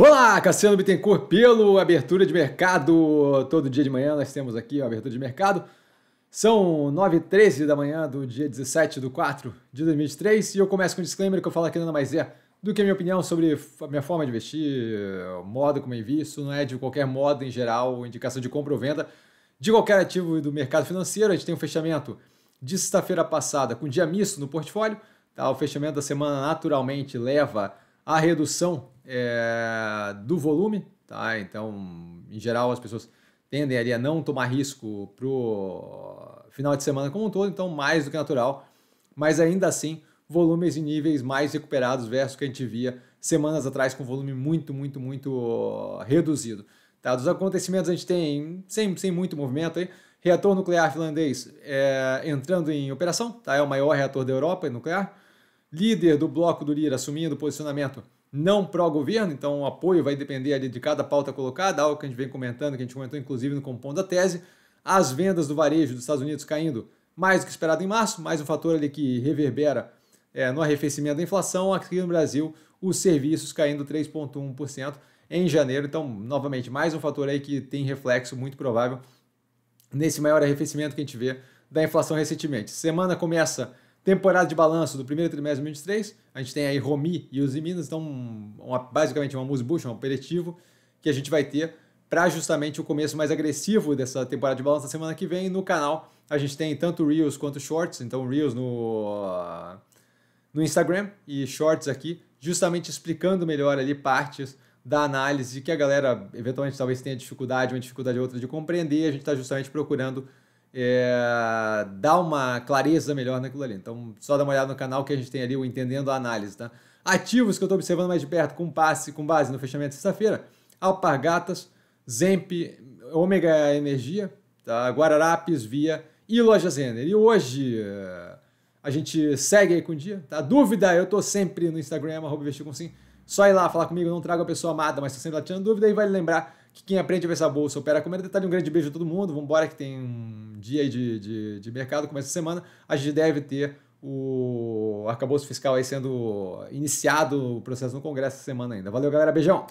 Olá, Cassiano Bittencourt pelo Abertura de Mercado. Todo dia de manhã nós temos aqui a Abertura de Mercado. São 9h13 da manhã do dia 17 de 4 de 2023 e eu começo com um disclaimer que eu falo aqui nada mais é do que a minha opinião sobre a minha forma de investir, modo como eu invisto, não é de qualquer modo em geral, indicação de compra ou venda de qualquer ativo do mercado financeiro. A gente tem um fechamento de sexta-feira passada com dia misto no portfólio, tá? o fechamento da semana naturalmente leva a redução é, do volume, tá? Então, em geral, as pessoas tendem ali a não tomar risco pro final de semana como um todo, então mais do que natural, mas ainda assim volumes e níveis mais recuperados versus o que a gente via semanas atrás com volume muito, muito, muito reduzido. Tá? Dos acontecimentos a gente tem sem, sem muito movimento aí, reator nuclear finlandês é, entrando em operação, tá? é o maior reator da Europa nuclear, líder do bloco do Lira assumindo posicionamento não pró-governo, então o apoio vai depender ali de cada pauta colocada, algo que a gente vem comentando, que a gente comentou inclusive no Compondo da Tese. As vendas do varejo dos Estados Unidos caindo mais do que esperado em março, mais um fator ali que reverbera é, no arrefecimento da inflação. Aqui no Brasil, os serviços caindo 3,1% em janeiro. Então, novamente, mais um fator aí que tem reflexo muito provável nesse maior arrefecimento que a gente vê da inflação recentemente. Semana começa Temporada de balanço do primeiro trimestre de 2023, a gente tem aí Romi e os Minas, então uma, basicamente uma musbucha, um aperitivo que a gente vai ter para justamente o começo mais agressivo dessa temporada de balanço da semana que vem. No canal a gente tem tanto Reels quanto Shorts, então Reels no, no Instagram e Shorts aqui, justamente explicando melhor ali partes da análise que a galera eventualmente talvez tenha dificuldade, uma dificuldade ou outra de compreender, a gente está justamente procurando é, dá uma clareza melhor naquilo ali. Então, só dá uma olhada no canal que a gente tem ali o Entendendo a Análise, tá? Ativos que eu estou observando mais de perto com passe, com base no fechamento de sexta-feira, Alpargatas, Zemp, Ômega Energia, tá? Guararapes, Via e Loja Zener. E hoje eh, a gente segue aí com o dia, tá? Dúvida, eu estou sempre no Instagram, arroba com sim. Só ir lá falar comigo, não trago a pessoa amada, mas estou sempre lá tirando dúvida e vai lembrar que quem aprende a ver essa bolsa opera com medo. É. Detalhe, um grande beijo a todo mundo, vambora que tem um dia de, de, de mercado, começo de semana, a gente deve ter o arcabouço fiscal aí sendo iniciado o processo no Congresso essa semana ainda. Valeu, galera. Beijão!